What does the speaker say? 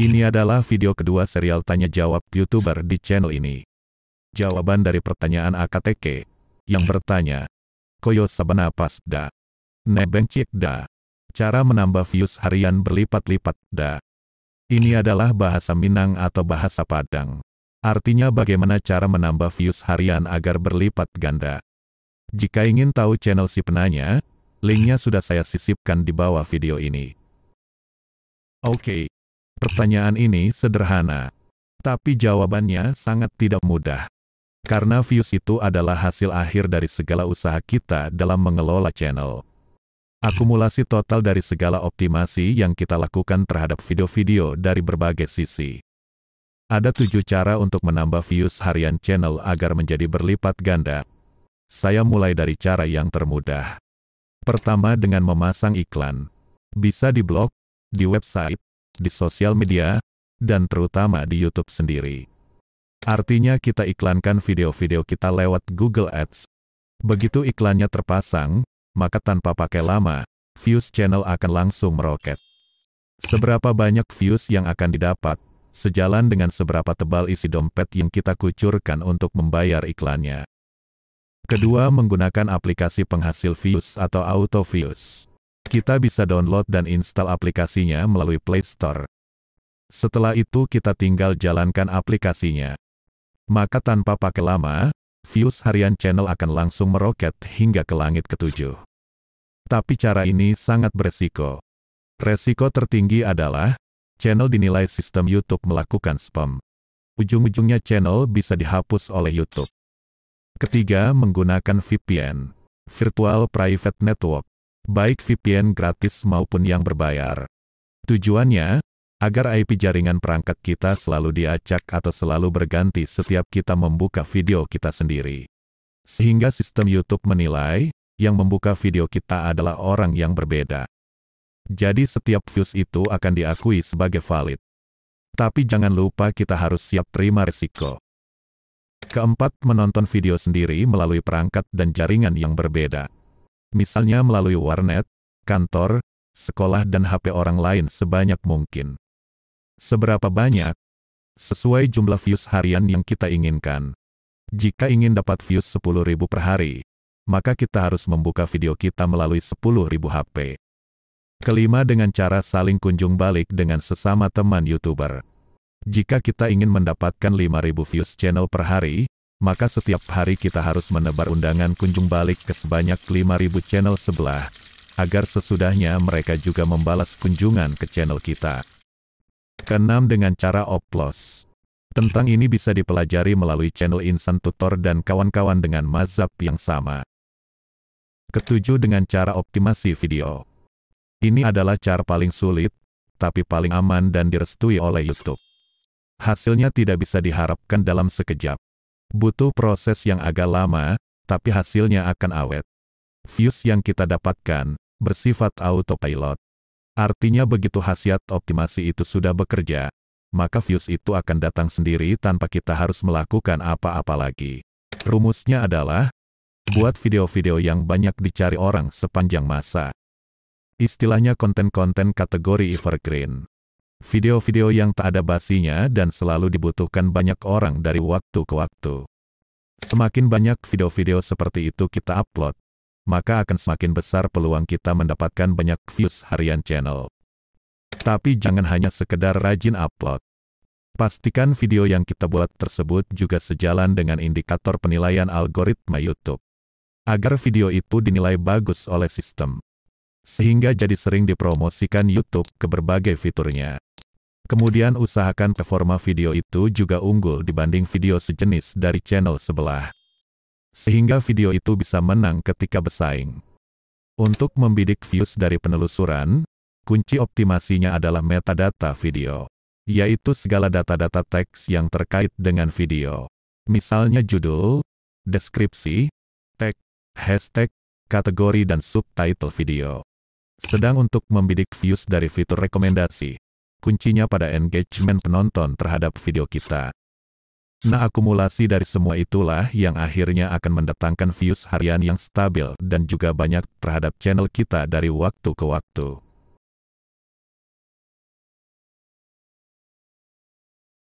Ini adalah video kedua serial tanya-jawab YouTuber di channel ini. Jawaban dari pertanyaan AKTK, yang bertanya, Koyo sabana pas da? Nebencik da? Cara menambah views harian berlipat-lipat da? Ini adalah bahasa Minang atau bahasa Padang. Artinya bagaimana cara menambah views harian agar berlipat ganda. Jika ingin tahu channel si penanya, linknya sudah saya sisipkan di bawah video ini. Oke, okay, Pertanyaan ini sederhana, tapi jawabannya sangat tidak mudah. Karena views itu adalah hasil akhir dari segala usaha kita dalam mengelola channel. Akumulasi total dari segala optimasi yang kita lakukan terhadap video-video dari berbagai sisi. Ada tujuh cara untuk menambah views harian channel agar menjadi berlipat ganda. Saya mulai dari cara yang termudah. Pertama dengan memasang iklan. Bisa di blog, di website, di sosial media, dan terutama di YouTube sendiri. Artinya kita iklankan video-video kita lewat Google Ads. Begitu iklannya terpasang, maka tanpa pakai lama, views channel akan langsung meroket. Seberapa banyak views yang akan didapat, sejalan dengan seberapa tebal isi dompet yang kita kucurkan untuk membayar iklannya. Kedua, menggunakan aplikasi penghasil views atau auto views. Kita bisa download dan install aplikasinya melalui Play Store. Setelah itu kita tinggal jalankan aplikasinya. Maka tanpa pakai lama, views harian channel akan langsung meroket hingga ke langit ketujuh. Tapi cara ini sangat beresiko. Resiko tertinggi adalah, channel dinilai sistem YouTube melakukan spam. Ujung-ujungnya channel bisa dihapus oleh YouTube. Ketiga, menggunakan VPN, Virtual Private Network baik VPN gratis maupun yang berbayar. Tujuannya, agar IP jaringan perangkat kita selalu diacak atau selalu berganti setiap kita membuka video kita sendiri. Sehingga sistem YouTube menilai, yang membuka video kita adalah orang yang berbeda. Jadi setiap views itu akan diakui sebagai valid. Tapi jangan lupa kita harus siap terima risiko. Keempat, menonton video sendiri melalui perangkat dan jaringan yang berbeda misalnya melalui warnet, kantor, sekolah dan HP orang lain sebanyak mungkin. Seberapa banyak? Sesuai jumlah views harian yang kita inginkan. Jika ingin dapat views 10.000 per hari, maka kita harus membuka video kita melalui 10.000 HP. Kelima dengan cara saling kunjung balik dengan sesama teman YouTuber. Jika kita ingin mendapatkan 5.000 views channel per hari, maka setiap hari kita harus menebar undangan kunjung balik ke sebanyak 5.000 channel sebelah, agar sesudahnya mereka juga membalas kunjungan ke channel kita. Keenam dengan cara oplos. Tentang ini bisa dipelajari melalui channel Insan Tutor dan kawan-kawan dengan mazhab yang sama. Ketujuh dengan cara optimasi video. Ini adalah cara paling sulit, tapi paling aman dan direstui oleh YouTube. Hasilnya tidak bisa diharapkan dalam sekejap. Butuh proses yang agak lama, tapi hasilnya akan awet. Views yang kita dapatkan bersifat autopilot. Artinya begitu khasiat optimasi itu sudah bekerja, maka views itu akan datang sendiri tanpa kita harus melakukan apa-apa lagi. Rumusnya adalah, buat video-video yang banyak dicari orang sepanjang masa. Istilahnya konten-konten kategori evergreen. Video-video yang tak ada basinya dan selalu dibutuhkan banyak orang dari waktu ke waktu. Semakin banyak video-video seperti itu kita upload, maka akan semakin besar peluang kita mendapatkan banyak views harian channel. Tapi jangan hanya sekedar rajin upload. Pastikan video yang kita buat tersebut juga sejalan dengan indikator penilaian algoritma YouTube. Agar video itu dinilai bagus oleh sistem sehingga jadi sering dipromosikan YouTube ke berbagai fiturnya. Kemudian usahakan performa video itu juga unggul dibanding video sejenis dari channel sebelah. Sehingga video itu bisa menang ketika bersaing. Untuk membidik views dari penelusuran, kunci optimasinya adalah metadata video, yaitu segala data-data teks yang terkait dengan video. Misalnya judul, deskripsi, tag, hashtag, kategori dan subtitle video. Sedang untuk membidik views dari fitur rekomendasi, kuncinya pada engagement penonton terhadap video kita. Nah akumulasi dari semua itulah yang akhirnya akan mendatangkan views harian yang stabil dan juga banyak terhadap channel kita dari waktu ke waktu.